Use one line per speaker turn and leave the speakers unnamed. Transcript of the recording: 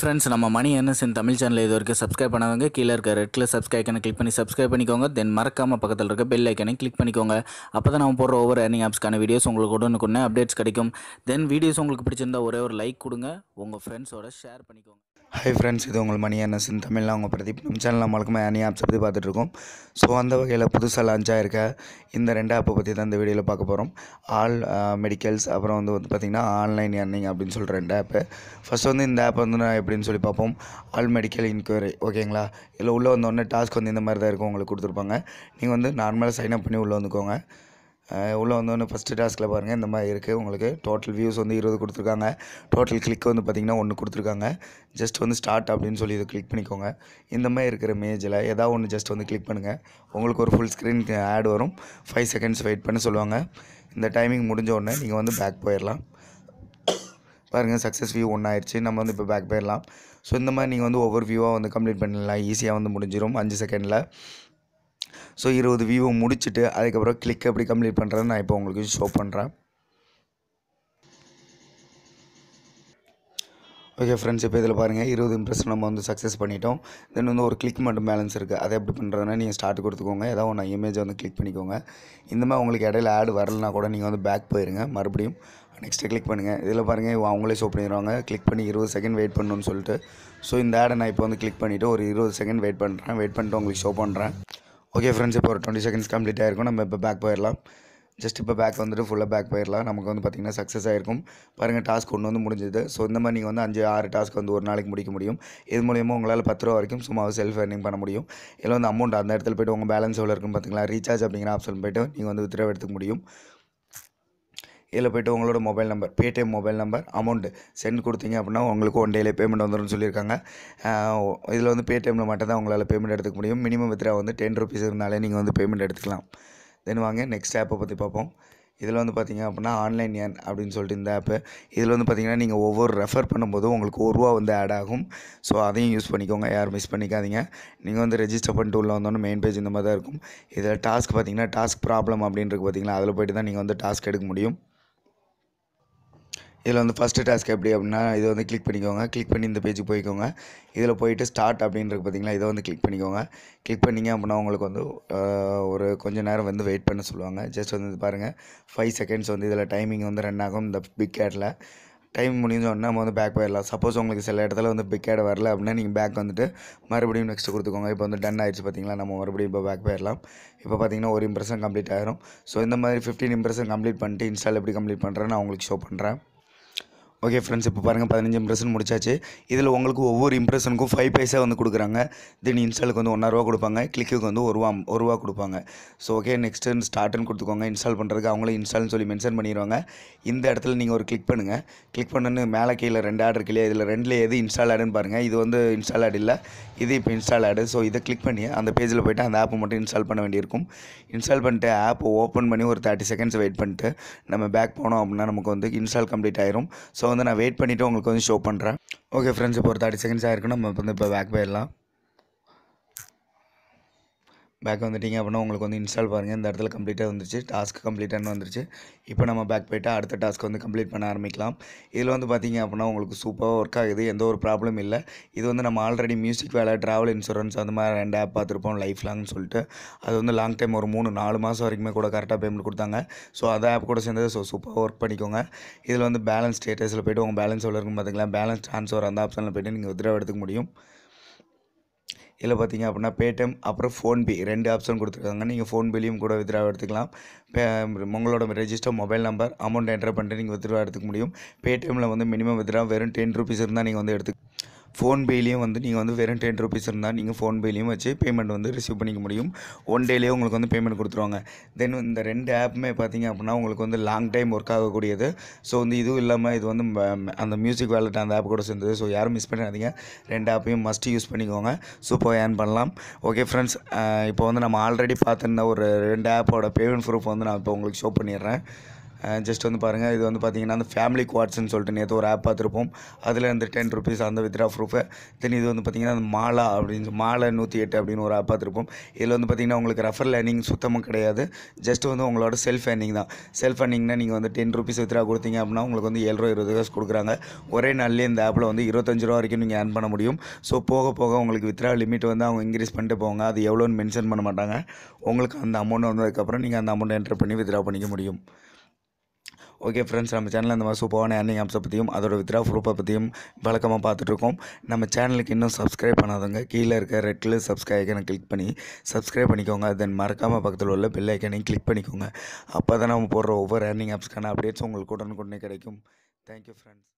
friends நம்ம மணி NSN Tamil channel இது வரைக்கும் சப்ஸ்கிரைப் பண்ணவங்க கீழே இருக்க ரெட் கலர் சப்ஸ்கிரைக்கனை கிளிக் பண்ணி சப்ஸ்கிரைப் பண்ணிக்கோங்க தென் மறக்காம பக்கத்தில் இருக்க பெல் ஐக்கனை கிளிக் பண்ணிக்கோங்க அப்போ தான் நம்ம போடுற ஒவ்வொரு ஏர்னிங் ஆப்ஸ்க்கான வீடியோஸ் உங்களுக்கு உடனுக்குன்னு அப்டேட்ஸ் கிடைக்கும் தென் வீடியோஸ் உங்களுக்கு பிடிச்சிருந்தா ஒரே ஒரு லைக் கொடுங்க உங்கள் ஃப்ரெண்ட்ஸோட ஷேர் பண்ணிக்கோங்க ஹை ஃப்ரெண்ட்ஸ் இது உங்கள் மணி என்எஸ்என் தமிழில் அவங்க பிரதீப் நம்ம சேனலில் நம்மளுக்குமே அணி ஆப்ஸ் பற்றி பார்த்துட்ருக்கோம் ஸோ அந்த வகையில் புதுசாக லான்ச் ஆகிருக்க இந்த ரெண்டு ஆப்பை பற்றி தான் இந்த வீடியோவில் பார்க்க போகிறோம் ஆல் மெடிக்கல்ஸ் அப்புறம் வந்து வந்து பார்த்திங்கன்னா ஆன்லைன் எர்னிங் அப்படின்னு சொல்கிற ரெண்டு ஆப்பு ஃபஸ்ட் வந்து இந்த ஆப் வந்து நான் எப்படின்னு சொல்லி பார்ப்போம் ஆல் மெடிக்கல் இன்கொயரி ஓகேங்களா இதில் உள்ளே வந்தோடனே டாஸ்க் வந்து இந்த மாதிரி தான் இருக்கும் உங்களுக்கு கொடுத்துருப்பாங்க நீங்கள் வந்து நார்மலாக சைன் அப் பண்ணி உள்ளே வந்துக்கோங்க உள்ளே வந்தோடனே ஃபஸ்ட்டு டாஸ்கில் பாருங்கள் இந்த மாதிரி இருக்குது உங்களுக்கு டோட்டல் வியூஸ் வந்து இருபது கொடுத்துருக்காங்க டோட்டல் கிளிக் வந்து பார்த்திங்கன்னா ஒன்று கொடுத்துருக்காங்க ஜஸ்ட் வந்து ஸ்டார்ட் அப்படின்னு சொல்லி இதை கிளிக் பண்ணிக்கோங்க இந்த மாதிரி இருக்கிற மேஜில் ஏதாவது ஒன்று ஜஸ்ட் வந்து கிளிக் பண்ணுங்கள் உங்களுக்கு ஒரு ஃபுல் ஸ்க்ரீன் ஆட் வரும் ஃபைவ் செகண்ட்ஸ் வெயிட் பண்ண சொல்லுவாங்க இந்த டைமிங் முடிஞ்ச உடனே நீங்கள் வந்து பேக் போயிடலாம் பாருங்கள் சக்ஸஸ் வியூ ஒன்று ஆயிடுச்சு நம்ம வந்து இப்போ பேக் போயிடலாம் ஸோ இந்த மாதிரி நீங்கள் வந்து ஒவ்வொரு வியூவாக வந்து கம்ப்ளீட் பண்ணிடலாம் ஈஸியாக வந்து முடிஞ்சிடும் அஞ்சு செகண்டில் ஸோ இருபது வியூ முடிச்சுட்டு அதுக்கப்புறம் கிளிக் எப்படி கம்ப்ளீட் பண்ணுறேன்னு நான் இப்போ உங்களுக்கு ஷோ பண்ணுறேன் ஓகே ஃப்ரெண்ட்ஸ் இப்போ இதில் பாருங்கள் இருபது இம்ப்ரெஷன் நம்ம வந்து சக்ஸஸ் பண்ணிட்டோம் தென் வந்து ஒரு கிளிக் மட்டும் பேலன்ஸ் இருக்குது அதை எப்படி பண்ணுறதுனா நீங்கள் ஸ்டார்ட் கொடுத்துக்கோங்க ஏதாவது ஒன்று இமேஜை வந்து கிளிக் பண்ணிக்கோங்க இந்த மாதிரி உங்களுக்கு இடையில ஆடு வரலனா கூட நீங்கள் வந்து பேக் போயிருங்க மறுபடியும் நெக்ஸ்ட்டு கிளிக் பண்ணுங்கள் இதில் பாருங்கள் அவங்களே ஷோ பண்ணிடுவாங்க கிளிக் பண்ணி இருபது செகண்ட் வெயிட் பண்ணணும்னு சொல்லிட்டு ஸோ இந்த ஆடை நான் இப்போ வந்து கிளிக் பண்ணிவிட்டு ஒரு இருபது செகண்ட் வெயிட் பண்ணுறேன் வெயிட் பண்ணிட்டு உங்களுக்கு ஷோ பண்ணுறேன் ஓகே ஃப்ரெண்ட்ஸ் இப்போ ஒரு டுவெண்ட்டி செகண்ட்ஸ் கம்ப்ளீட் ஆகிருக்கும் நம்ம இப்போ பேக் போயிடலாம் ஜஸ்ட் இப்போ பேக் வந்துட்டு ஃபுல்லாக பேக் போயிடலாம் நமக்கு வந்து பார்த்திங்கன்னா சக்ஸஸ் ஆகிருக்கும் பாருங்கள் டாஸ்க் ஒன்று வந்து முடிஞ்சது ஸோ இந்த மாதிரி நீங்கள் வந்து அஞ்சு ஆறு டாஸ்க் வந்து ஒரு நாளைக்கு முடிக்க முடியும் இது மூலியமாக உங்களால் பத்து ரூபா வரைக்கும் சும்மா செல்ஃப் ஏர்னிங் பண்ண முடியும் இல்லை வந்து அமௌண்ட் அந்த இடத்துல போய்ட்டு உங்கள் பேலன்ஸ் எவ்வளோ இருக்குன்னு பார்த்தீங்களா ரீசார்ஜ் அப்படிங்கிற ஆப்ஷன் போய்ட்டு நீங்கள் வந்து வித்ரா எடுத்துக்க முடியும் இதில் போய்ட்டு உங்களோட mobile number Paytm mobile number amount send கொடுத்தீங்க அப்படின்னா உங்களுக்கு ஒன் டேலே பேமெண்ட் வந்துடும் சொல்லியிருக்காங்க இதில் வந்து பேடிஎம்மில் மட்டும் தான் உங்களால் பேமெண்ட் எடுத்துக்க முடியும் மினிமம் வித்ரா வந்து டென் ருபீஸ் இருந்தாலே நீங்கள் வந்து பேமெண்ட் எடுத்துக்கலாம் தென் வாங்க நெக்ஸ்ட் ஆப்பை பற்றி பார்ப்போம் இதில் வந்து பார்த்திங்க அப்படின்னா ஆன்லைன் ஏன் அப்படின்னு சொல்லிட்டு இந்த ஆப்பு இதில் வந்து பார்த்திங்கன்னா நீங்கள் ஒவ்வொரு ரெஃபர் பண்ணும்போதும் உங்களுக்கு ஒரு ரூபா வந்து ஆட் ஆகும் ஸோ அதையும் யூஸ் பண்ணிக்கோங்க யாரும் மிஸ் பண்ணிக்காதீங்க நீங்கள் வந்து ரெஜிஸ்டர் பண்ணிட்டு உள்ள வந்தோன்னு மெயின் பேஜ் இந்த மாதிரி தான் இருக்கும் இதில் டாஸ்க் பார்த்திங்கன்னா டாஸ்க் ப்ராப்ளம் அப்படின்னு இருக்கு அதில் போய்ட்டு தான் நீங்கள் வந்து டாஸ்க் எடுக்க முடியும் இதில் வந்து ஃபஸ்ட்டு டாஸ்க் எப்படி அப்படின்னா இதை வந்து கிளிக் பண்ணிக்கோங்க கிளிக் பண்ணி இந்த பேஜுக்கு போய்க்கோங்க இதில் போயிட்டு ஸ்டார்ட் அப்படின்றது பார்த்தீங்களா இதை வந்து கிளிக் பண்ணிக்கோங்க கிளிக் பண்ணிங்க அப்படின்னா உங்களுக்கு வந்து ஒரு கொஞ்சம் நேரம் வந்து வெயிட் பண்ண சொல்லுவாங்க ஜஸ்ட் வந்து பாருங்கள் ஃபைவ் செகண்ட்ஸ் வந்து இதில் டைமிங் வந்து ரன் ஆகும் இந்த பிக் கேட்டில் டைம் முடிஞ்சோடனே நம்ம வந்து பேக் போயிடலாம் சப்போஸ் உங்களுக்கு சில இடத்துல வந்து பிக் ஆட் வரல அப்படின்னா நீங்கள் பேக் வந்துட்டு மறுபடியும் நெக்ஸ்ட் கொடுத்துக்கோங்க இப்போ வந்து டன் ஆயிடுச்சு பார்த்தீங்களா நம்ம மறுபடியும் இப்போ பேக் போயிடலாம் இப்போ பார்த்தீங்கன்னா ஒரு இம்ப்ரெஷன் கம்ப்ளீட் ஆகிரும் ஸோ இந்த மாதிரி ஃபிஃப்டின் இம்ப்ரெஷன் கம்ப்ளீட் பண்ணிட்டு இன்ஸ்டால் எப்படி கம்ப்ளீட் பண்ணுறேன் நான் உங்களுக்கு ஷோ பண்ணுறேன் ஓகே ஃப்ரெண்ட்ஸ் இப்போ பாருங்கள் பதினஞ்சு இம்ப்ரெஷன் முடிச்சாச்சு இதில் உங்களுக்கு ஒவ்வொரு இம்ப்ரெஷனுக்கும் ஃபைவ் பைசா வந்து கொடுக்குறாங்க தென் இன்ஸ்டாலுக்கு வந்து ஒன்றா கொடுப்பாங்க கிளிக்குக்கு வந்து ஒரு ஒருவா கொடுப்பாங்க ஸோ ஓகே நெக்ஸ்ட்டு ஸ்டார்ட்னு கொடுத்துக்கோங்க இன்ஸ்டால் பண்ணுறதுக்கு அவங்களே இன்ஸ்டால்னு சொல்லி மென்ஷன் பண்ணிடுவாங்க இந்த இடத்துல நீங்கள் ஒரு கிளிக் பண்ணுங்கள் கிளிக் பண்ணுன்னு மேலே கீழே ரெண்டு ஆட் இருக்கு இல்லையா இதில் ரெண்டில் எது இன்ஸ்டால் ஆடுன்னு பாருங்கள் இது வந்து இன்ஸ்டால் ஆட் இல்லை இது இப்போ இன்ஸ்டால் ஆடு ஸோ இதை கிளிக் பண்ணி அந்த பேஜில் போய்ட்டு அந்த ஆப்பை மட்டும் இன்ஸ்டால் பண்ண வேண்டியிருக்கும் இன்ஸ்டால் பண்ணிட்டு ஆப்பை ஓப்பன் பண்ணி ஒரு தேர்ட்டி செகண்ட்ஸ் வெயிட் பண்ணிட்டு நம்ம பேக் போனோம் அப்படின்னா நமக்கு வந்து இன்ஸ்டால் கம்ப்ளீட் ஆயிரும் ஸோ வந்து நான் வெயிட் பண்ணிவிட்டு உங்களுக்கு வந்து ஷோ பண்ணுறேன் ஓகே ஃப்ரெண்ட்ஸ் இப்போ ஒரு தேர்ட்டி செகண்ட்ஸ் ஆயிருக்கும் நம்ம வந்து இப்போ பேக் போயிடலாம் பேக் வந்துட்டிங்க அப்படின்னா உங்களுக்கு வந்து இன்ஸ்டால் பாருங்கள் இந்த இடத்துல கம்ப்ளீட்டாக வந்துருச்சு டாஸ்க் கம்ப்ளீட்டானு வந்துருச்சு இப்போ நம்ம பேக் போய்ட்டு அடுத்த டாஸ்க் வந்து கம்ப்ளீட் பண்ண ஆரம்பிக்கலாம் இதில் வந்து பார்த்திங்க அப்படின்னா உங்களுக்கு சூப்பராக ஒர்க் ஆகுது எந்த ஒரு ப்ராப்ளம் இல்லை இது வந்து நம்ம ஆல்ரெடி மியூசிக் வேலை ட்ராவல் இன்சூரன்ஸ் அந்த மாதிரி ரெண்டு ஆப் பார்த்துருப்போம் லைஃப் லாங்னு சொல்லிட்டு அது வந்து லாங் டைம் ஒரு மூணு நாலு மாதம் வரைக்குமே கூட கரெக்டாக பேமெண்ட் கொடுத்தாங்க ஸோ அதை ஆப் கூட சேர்ந்தது ஸோ சூப்பராக ஒர்க் பண்ணிக்கோங்க இதில் வந்து பேலன்ஸ் ஸ்டேட்டஸில் போய்ட்டு உங்கள் பேலன்ஸ் எவ்வளோ இருக்குன்னு பார்த்தீங்களா பேலன்ஸ் ட்ரான்ஸ்ஃபர் அந்த ஆப்ஷனில் போய்ட்டு நீங்கள் உத்தரவு எடுத்துக்க முடியும் இதில் பார்த்தீங்க அப்படின்னா பேடிஎம் அப்புறம் ஃபோன்பே ரெண்டு ஆப்ஷன் கொடுத்துருக்காங்க நீங்கள் ஃபோன்பேலையும் கூட வித்ரா எடுத்துக்கலாம் உங்களோட register mobile number amount enter பண்ணிட்டு நீங்கள் வித்ரா எடுத்துக்க முடியும் பேடிஎம்மில் வந்து மினிமம் வித்ரா வெறும் டென் ருபீஸ் இருந்தால் நீங்கள் வந்து எடுத்து ஃபோன்பேலையும் வந்து நீங்கள் வந்து வெறும் டென் ருபீஸ் இருந்தால் நீங்கள் பேலேயும் வச்சு பேமெண்ட் வந்து ரிசீவ் பண்ணிக்க முடியும் ஒன் டேலேயே உங்களுக்கு வந்து பேமெண்ட் கொடுத்துருவாங்க தென் இந்த ரெண்டு ஆப்புமே பார்த்திங்க அப்படின்னா உங்களுக்கு வந்து லாங் டைம் ஒர்க் ஆகக்கூடியது ஸோ வந்து இதுவும் இல்லாமல் இது வந்து அந்த மியூசிக் வேலட் அந்த ஆப் கூட சேர்ந்தது ஸோ யாரும் மிஸ் பண்ணாதீங்க ரெண்டு ஆப்பையும் மஸ்ட் யூஸ் பண்ணிக்கோங்க சூப்பர் ஏர்ன் பண்ணலாம் ஓகே ஃப்ரெண்ட்ஸ் இப்போ வந்து நம்ம ஆல்ரெடி பார்த்துருந்த ஒரு ரெண்டு ஆப்போட பேமெண்ட் ப்ரூஃப் வந்து நான் இப்போ உங்களுக்கு ஷோ பண்ணிடுறேன் ஜஸ்ட் வந்து பாருங்கள் இது வந்து பார்த்தீங்கன்னா அந்த ஃபேமிலி குவாட்ஸ்னு சொல்லிட்டு நேற்று ஒரு ஆப் பார்த்துருப்போம் அதில் இந்த டென் ருபீஸ் அந்த வித்ரா ப்ரூஃபு தென் இது வந்து பார்த்தீங்கன்னா அந்த மாலா அப்படின்னு மாலை நூற்றி எட்டு அப்படின்னு ஒரு ஆப் பார்த்துருப்போம் இதில் வந்து பார்த்தீங்கன்னா உங்களுக்கு ரெஃபர் லேர்னிங் சுத்தமும் கிடையாது ஜஸ்ட் வந்து உங்களோட செல்ஃப் ஏர்னிங் தான் செல்ஃப் ஏர்னிங்னா நீங்கள் வந்து டென் ருபீஸ் வித்ரா கொடுத்தீங்க அப்படின்னா உங்களுக்கு வந்து ஏழு ரூபா இருபது காசு கொடுக்குறாங்க ஒரே நாள்லேயே இந்த ஆப்பில் வந்து இருபத்தஞ்சு ரூபா வரைக்கும் நீங்கள் ஏர்ன் பண்ண முடியும் ஸோ போக போக உங்களுக்கு வித்ரா லிமிட் வந்து அவங்க இன்க்ரீஸ் பண்ணிட்டு போவாங்க அது எவ்வளோன்னு மென்ஷன் பண்ண மாட்டாங்க உங்களுக்கு அந்த அமௌண்ட் வந்ததுக்கப்புறம் நீங்கள் அந்த அமௌண்ட் என்ட்ரு பண்ணி வித்ரா பண்ணிக்க முடியும் ஓகே ஃப்ரெண்ட்ஸ் நம்ம சேனலில் இந்த மாதிரி சூப்பரான ஏர்னிங் ஆப்ஸை பற்றியும் அதோட வித்ரா ஃப்ரூப்பை பற்றியும் வழக்கமாக பார்த்துட்ருக்கோம் நம்ம சேனலுக்கு இன்னும் சப்ஸ்கிரைப் பண்ணாதவங்க கீழே இருக்க ரெட்டில் சப்ஸ்கிரைப் ஐக்கனை கிளிக் பண்ணி சப்ஸ்கிரைப் பண்ணிக்கோங்க தென் மறக்காமல் பக்கத்தில் உள்ள பெல் ஐக்கனையும் கிளிக் பண்ணிக்கோங்க அப்போ தான் நம்ம போடுற ஒவ்வொரு ஏர்னிங் ஆப்ஸ்க்கான அப்டேட்ஸ் உங்களுக்கு உடனுக்குடனே கிடைக்கும் தேங்க்யூ ஃப்ரெண்ட்ஸ்